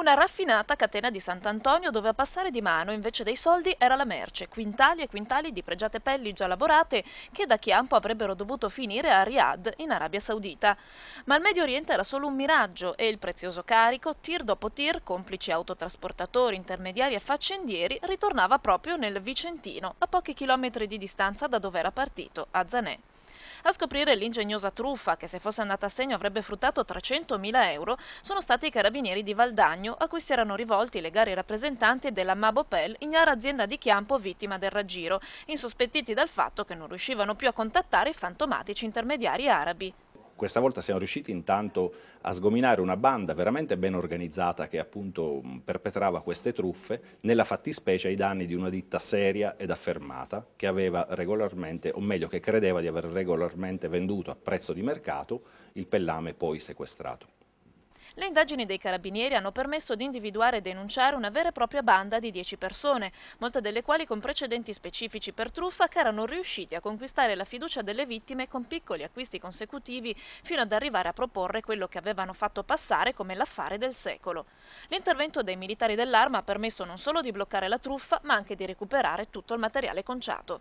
Una raffinata catena di Sant'Antonio dove a passare di mano invece dei soldi era la merce, quintali e quintali di pregiate pelli già lavorate che da Chiampo avrebbero dovuto finire a Riyadh in Arabia Saudita. Ma il Medio Oriente era solo un miraggio e il prezioso carico, tir dopo tir, complici autotrasportatori, intermediari e faccendieri, ritornava proprio nel Vicentino, a pochi chilometri di distanza da dove era partito, a Zanè. A scoprire l'ingegnosa truffa, che se fosse andata a segno avrebbe fruttato 300.000 euro, sono stati i carabinieri di Valdagno, a cui si erano rivolti i legali rappresentanti della Mabopel, ignara azienda di Chiampo vittima del raggiro, insospettiti dal fatto che non riuscivano più a contattare i fantomatici intermediari arabi. Questa volta siamo riusciti intanto a sgominare una banda veramente ben organizzata che appunto perpetrava queste truffe, nella fattispecie ai danni di una ditta seria ed affermata che aveva regolarmente, o meglio che credeva di aver regolarmente venduto a prezzo di mercato il pellame poi sequestrato. Le indagini dei carabinieri hanno permesso di individuare e denunciare una vera e propria banda di 10 persone, molte delle quali con precedenti specifici per truffa che erano riusciti a conquistare la fiducia delle vittime con piccoli acquisti consecutivi fino ad arrivare a proporre quello che avevano fatto passare come l'affare del secolo. L'intervento dei militari dell'arma ha permesso non solo di bloccare la truffa, ma anche di recuperare tutto il materiale conciato.